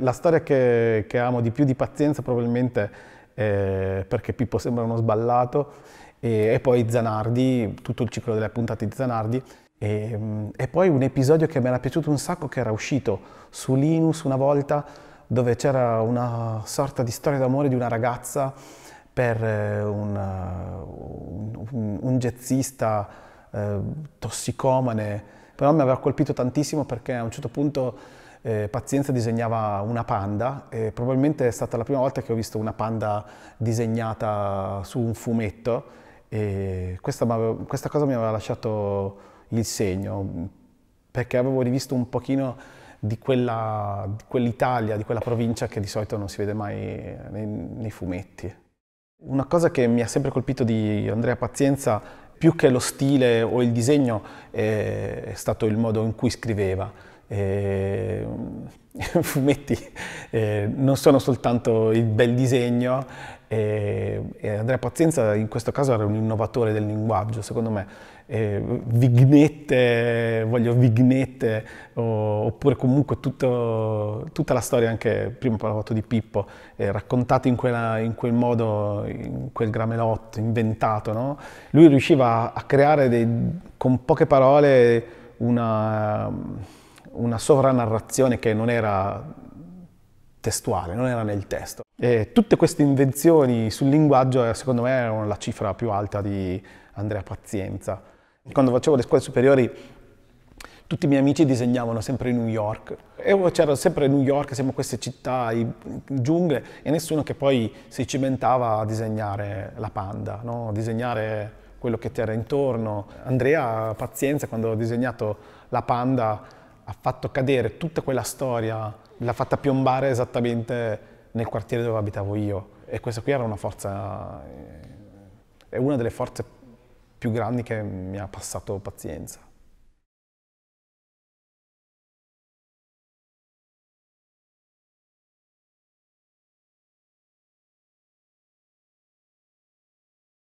La storia che, che, amo di più di pazienza probabilmente è eh, perché Pippo sembra uno sballato e, e, poi Zanardi, tutto il ciclo delle puntate di Zanardi e, mm, e, poi un episodio che mi era piaciuto un sacco che era uscito su Linus una volta dove c'era una sorta di storia d'amore di una ragazza per eh, una, eh, un, un, jazzista eh, tossicomane però mi aveva colpito tantissimo perché a un certo punto eh, Pazienza disegnava una panda e probabilmente è stata la prima volta che ho visto una panda disegnata su un fumetto e questa, questa cosa mi aveva lasciato il segno perché avevo rivisto un pochino di quell'Italia, di quella provincia che di solito non si vede mai nei, nei, fumetti. Una cosa che mi ha sempre colpito di Andrea Pazienza, più che lo stile o il disegno, è stato il modo in cui scriveva. E eh, fumetti eh, non sono soltanto il bel disegno eh, e Andrea Pazienza in questo caso era un innovatore del linguaggio, secondo me. Eh, vignette, voglio vignette, o, oppure comunque tutto, tutta la storia, anche prima parlato di Pippo, eh, raccontata in, quella, in, quel modo, in quel gramelotto, inventato, no? Lui riusciva a creare dei, con poche parole una una sovranarrazione che non era testuale, non era nel testo. E tutte queste invenzioni sul linguaggio eh, secondo me erano la cifra più alta di Andrea Pazienza. Quando facevo le scuole superiori tutti i miei amici disegnavano sempre New York e c'era sempre New York, siamo queste città, giungle e nessuno che poi si cimentava a disegnare la panda, no? a disegnare quello che c'era intorno. Andrea Pazienza quando ho disegnato la panda ha fatto cadere tutta quella storia, l'ha fatta piombare esattamente nel quartiere dove abitavo io. E questa qui era una forza, eh, è una delle forze più grandi che mi ha passato pazienza.